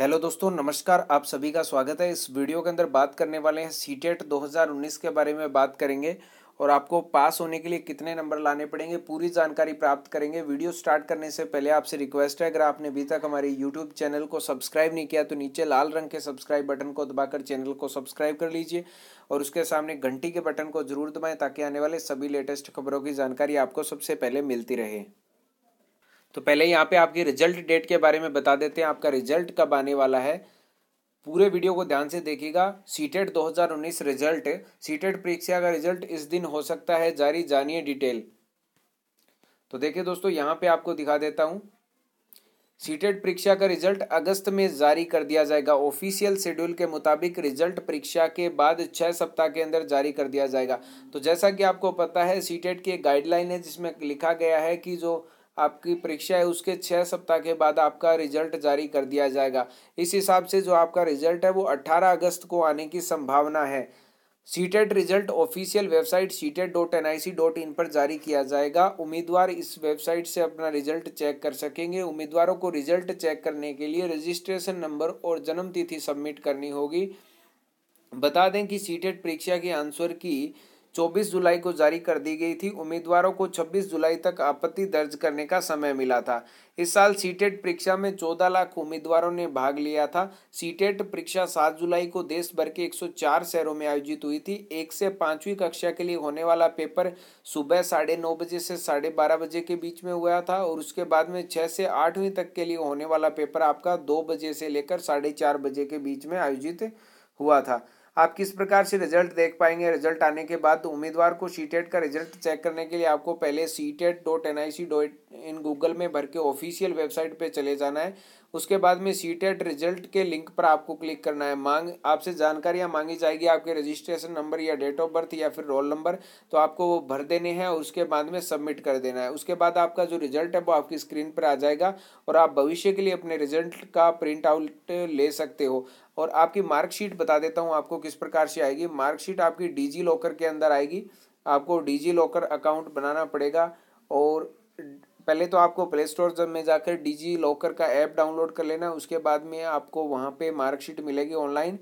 hello दोस्तों नमस्कार आप सभी का स्वागत है इस वीडियो के अंदर बात करने वाले हैं सी टेट e दो के बारे में बात करेंगे और आपको पास होने के लिए कितने नंबर लाने पड़ेंगे पूरी जानकारी प्राप्त करेंगे वीडियो स्टार्ट करने से पहले आपसे रिक्वेस्ट है अगर आपने अभी तक हमारे यूट्यूब चैनल को सब्सक्राइब नहीं किया तो नीचे लाल रंग के सब्सक्राइब बटन को दबाकर चैनल को सब्सक्राइब कर लीजिए और उसके सामने घंटी के बटन को जरूर दबाएं ताकि आने वाले सभी लेटेस्ट खबरों की जानकारी आपको सबसे पहले मिलती रहे तो पहले यहाँ पे आपके रिजल्ट डेट के बारे में बता देते हैं आपका रिजल्ट कब आने वाला है पूरे वीडियो को ध्यान से देखिएगा सीटेट 2019 रिजल्ट सीटेट परीक्षा का रिजल्ट इस दिन हो सकता है जारी जानिए डिटेल तो देखिए दोस्तों यहाँ पे आपको दिखा देता हूँ सीटेट परीक्षा का रिजल्ट अगस्त में जारी कर दिया जाएगा ऑफिशियल शेड्यूल के मुताबिक रिजल्ट परीक्षा के बाद छः सप्ताह के अंदर जारी कर दिया जाएगा तो जैसा कि आपको पता है सीटेट की एक गाइडलाइन है जिसमें लिखा गया है कि जो आपकी परीक्षा है उसके छः सप्ताह के बाद आपका रिजल्ट जारी कर दिया जाएगा इस हिसाब से जो आपका रिजल्ट है वो अट्ठारह अगस्त को आने की संभावना है CTET result official website CTET dot N I C dot in पर जारी किया जाएगा उम्मीदवार इस वेबसाइट से अपना रिजल्ट चेक कर सकेंगे उम्मीदवारों को रिजल्ट चेक करने के लिए रजिस्ट्रेशन नंबर और जन्म तिथि सबमिट करनी होगी बता दें कि सीटेट e परीक्षा के आंसर की 24 जुलाई को जारी कर दी गई थी उम्मीदवारों को 26 जुलाई तक आपत्ति दर्ज करने का समय मिला था इस साल सीटेट परीक्षा में 14 लाख उम्मीदवारों ने भाग लिया था सीटेट परीक्षा 7 जुलाई को देश भर के 104 शहरों में आयोजित हुई थी एक से पांचवी कक्षा के लिए होने वाला पेपर सुबह साढ़े नौ बजे से साढ़े बारह बजे के बीच में हुआ था और उसके बाद में छह से आठवीं तक के लिए होने वाला पेपर आपका दो बजे से लेकर साढ़े चार बजे के बीच में आयोजित हुआ था आप किस प्रकार से रिजल्ट देख पाएंगे रिजल्ट आने के बाद उम्मीदवार को सीटेट का रिजल्ट चेक करने के लिए आपको पहले CTET dot N I C dot in Google में भर के ऑफिशियल वेबसाइट पे चले जाना है उसके बाद में सी रिजल्ट के लिंक पर आपको क्लिक करना है मांग आपसे जानकारियाँ मांगी जाएगी आपके रजिस्ट्रेशन नंबर या डेट ऑफ बर्थ या फिर रोल नंबर तो आपको वो भर देने हैं और उसके बाद में सबमिट कर देना है उसके बाद आपका जो रिजल्ट है वो आपकी स्क्रीन पर आ जाएगा और आप भविष्य के लिए अपने रिजल्ट का प्रिंट आउट ले सकते हो और आपकी मार्कशीट बता देता हूँ आपको किस प्रकार से आएगी मार्कशीट आपकी डिजी लॉकर के अंदर आएगी आपको डिजी लॉकर अकाउंट बनाना पड़ेगा और पहले तो आपको प्ले स्टोर में जाकर डिजी लॉकर का ऐप डाउनलोड कर लेना उसके बाद में आपको वहाँ पे मार्कशीट मिलेगी ऑनलाइन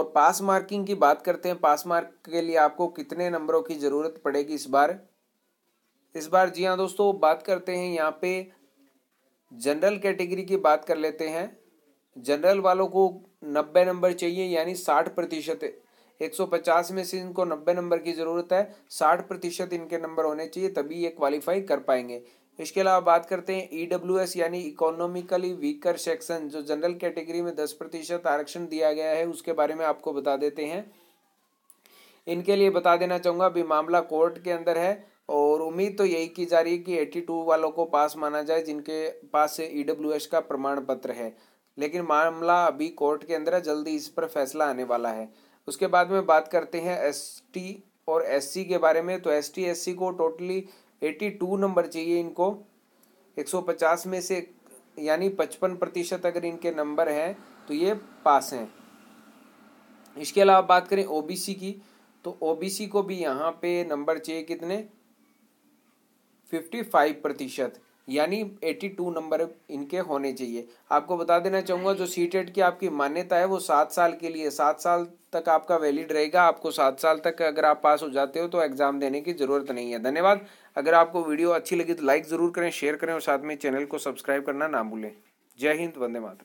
और पास मार्किंग की बात करते हैं पास मार्क के लिए आपको कितने नंबरों की ज़रूरत पड़ेगी इस बार इस बार जी हाँ दोस्तों बात करते हैं यहाँ पे जनरल कैटेगरी की बात कर लेते हैं जनरल वालों को नब्बे नंबर चाहिए यानी साठ प्रतिशत 150 में से इनको 90 नंबर की ज़रूरत है 60 प्रतिशत इनके नंबर होने चाहिए तभी ये क्वालिफाई कर पाएंगे इसके अलावा बात करते हैं ई e यानी इकोनॉमिकली वीकर सेक्शन जो जनरल कैटेगरी में दस प्रतिशत आरक्षण दिया गया है उसके बारे में आपको बता देते हैं इनके लिए बता देना चाहूँगा अभी मामला कोर्ट के अंदर है और उम्मीद तो यही की जा रही है कि एट्टी टू वालों को पास माना जाए जिनके पास ई डब्ल्यू एस का प्रमाण पत्र है लेकिन मामला अभी कोर्ट के अंदर है जल्दी इस पर फैसला आने वाला है उसके बाद में बात करते हैं टी और सी के बारे में तो एस सी को टोटली एटी टू नंबर चाहिए इनको एक सौ पचास में से यानी पचपन प्रतिशत अगर इनके नंबर हैं तो ये पास हैं इसके अलावा बात करें ओबीसी की तो ओबीसी को भी यहाँ पे नंबर चाहिए कितने फिफ्टी फाइव प्रतिशत यानी 82 नंबर इनके होने चाहिए आपको बता देना चाहूँगा जो सी टेट e की आपकी मान्यता है वो सात साल के लिए सात साल तक आपका वैलिड रहेगा आपको सात साल तक अगर आप पास हो जाते हो तो एग्ज़ाम देने की ज़रूरत नहीं है धन्यवाद अगर आपको वीडियो अच्छी लगी तो लाइक ज़रूर करें शेयर करें और साथ में चैनल को सब्सक्राइब करना ना भूलें जय हिंद वंदे मातरम